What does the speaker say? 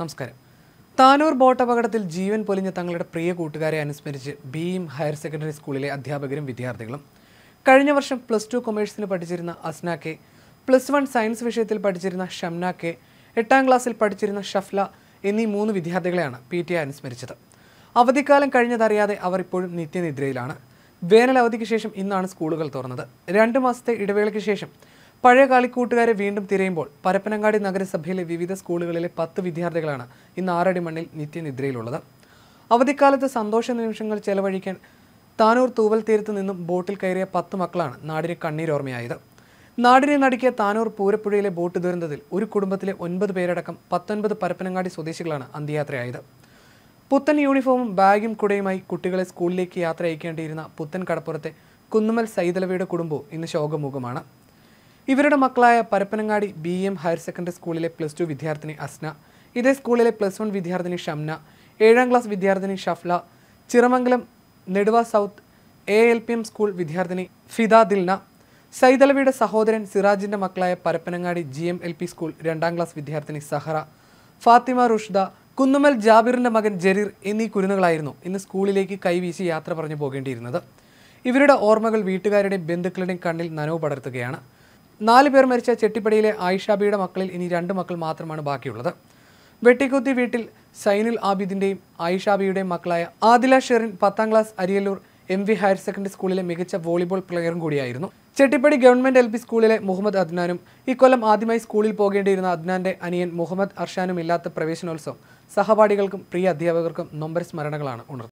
നമസ്കാരം താനൂർ ബോട്ട് അപകടത്തിൽ ജീവൻ പൊലിഞ്ഞ തങ്ങളുടെ പ്രിയ കൂട്ടുകാരെ അനുസ്മരിച്ച് ഭീം ഹയർ സെക്കൻഡറി സ്കൂളിലെ അധ്യാപകരും വിദ്യാർത്ഥികളും കഴിഞ്ഞ വർഷം പ്ലസ് ടു കൊമേഴ്സിന് പഠിച്ചിരുന്ന Asna K plus one science വിഷയത്തിൽ പഠിച്ചിരുന്ന ഷംന കെ എട്ടാം ക്ലാസ്സിൽ പഠിച്ചിരുന്ന ഷഫ്ല എന്നീ മൂന്ന് വിദ്യാർത്ഥികളെയാണ് പി ടി ഐ അനുസ്മരിച്ചത് അവധിക്കാലം കഴിഞ്ഞതറിയാതെ അവർ ഇപ്പോഴും നിത്യനിദ്രയിലാണ് വേനൽ അവധിക്ക് ശേഷം ഇന്നാണ് സ്കൂളുകൾ തുറന്നത് രണ്ട് മാസത്തെ ഇടവേളയ്ക്ക് ശേഷം പഴയ കളിക്കൂട്ടുകാരെ വീണ്ടും തിരയുമ്പോൾ പരപ്പനങ്ങാടി നഗരസഭയിലെ വിവിധ സ്കൂളുകളിലെ പത്ത് വിദ്യാർത്ഥികളാണ് ഇന്ന് ആറടി മണ്ണിൽ നിത്യനിദ്രയിലുള്ളത് അവധിക്കാലത്ത് സന്തോഷ നിമിഷങ്ങൾ ചെലവഴിക്കാൻ താനൂർ തൂവൽ തീരത്ത് നിന്നും ബോട്ടിൽ കയറിയ പത്ത് മക്കളാണ് നാടിന് കണ്ണീരോർമ്മയായത് നാടിനെ നടുക്കിയ താനൂർ പൂരപ്പുഴയിലെ ബോട്ട് ദുരന്തത്തിൽ ഒരു കുടുംബത്തിലെ ഒൻപത് പേരടക്കം പത്തൊൻപത് പരപ്പനങ്ങാടി സ്വദേശികളാണ് അന്ത്യയാത്രയായത് പുത്തൻ യൂണിഫോമും ബാഗും കുടയുമായി കുട്ടികളെ സ്കൂളിലേക്ക് യാത്ര അയക്കേണ്ടിയിരുന്ന പുത്തൻ കടപ്പുറത്തെ കുന്നുമൽ സൈതലവയുടെ കുടുംബവും ഇന്ന് ശോകമുഖമാണ് ഇവരുടെ മക്കളായ Parappanangadi B M higher secondary സ്കൂളിലെ പ്ലസ് ടു വിദ്യാർത്ഥിനി അസ്ന ഇതേ സ്കൂളിലെ പ്ലസ് വൺ വിദ്യാർത്ഥിനി ഷംന ഏഴാം ക്ലാസ് വിദ്യാർത്ഥിനി Shafla Chiramangalam Neduva south A L P M school വിദ്യാർത്ഥിനി ഫിദ ദിൽന സൈതലവിയുടെ സഹോദരൻ സിറാജിൻ്റെ മക്കളായ Parappanangadi G M L P school രണ്ടാം ക്ലാസ് വിദ്യാർത്ഥിനി സഹറ ഫാത്തിമ റുഷ്ദ കുന്നുമൽ ജാബിറിൻ്റെ മകൻ ജരീർ എന്നീ കുരുന്നുകളായിരുന്നു ഇന്ന് സ്കൂളിലേക്ക് കൈവീശി യാത്ര പറഞ്ഞു പോകേണ്ടിയിരുന്നത് ഇവരുടെ ഓർമ്മകൾ വീട്ടുകാരുടെയും ബന്ധുക്കളുടെയും കണ്ണിൽ നനവ് പടർത്തുകയാണ് നാല് പേർ മരിച്ച ചെട്ടിപ്പടിയിലെ ആയിഷാബിയുടെ മക്കളിൽ ഇനി രണ്ട് മക്കൾ മാത്രമാണ് ബാക്കിയുള്ളത് വെട്ടിക്കുത്തി വീട്ടിൽ സൈനുൽ ആബിദിൻ്റെയും ആയിഷാബിയുടെയും മക്കളായ ആദില ഷെറിൻ പത്താം class Ariyallur M V higher secondary സ്കൂളിലെ മികച്ച വോളിബോൾ പ്ലെയറും കൂടിയായിരുന്നു ചെട്ടിപ്പടി ഗവൺമെൻറ് എൽ പി സ്കൂളിലെ മുഹമ്മദ് അദ്നാനും ഇക്കൊല്ലം ആദ്യമായി സ്കൂളിൽ പോകേണ്ടിയിരുന്ന അദ്നാൻ്റെ അനിയൻ മുഹമ്മദ് അർഷാനും ഇല്ലാത്ത പ്രവേശനോത്സവം സഹപാഠികൾക്കും പ്രിയ അധ്യാപകർക്കും നൊമ്പര സ്മരണകളാണ് ഉണർത്തുന്നത്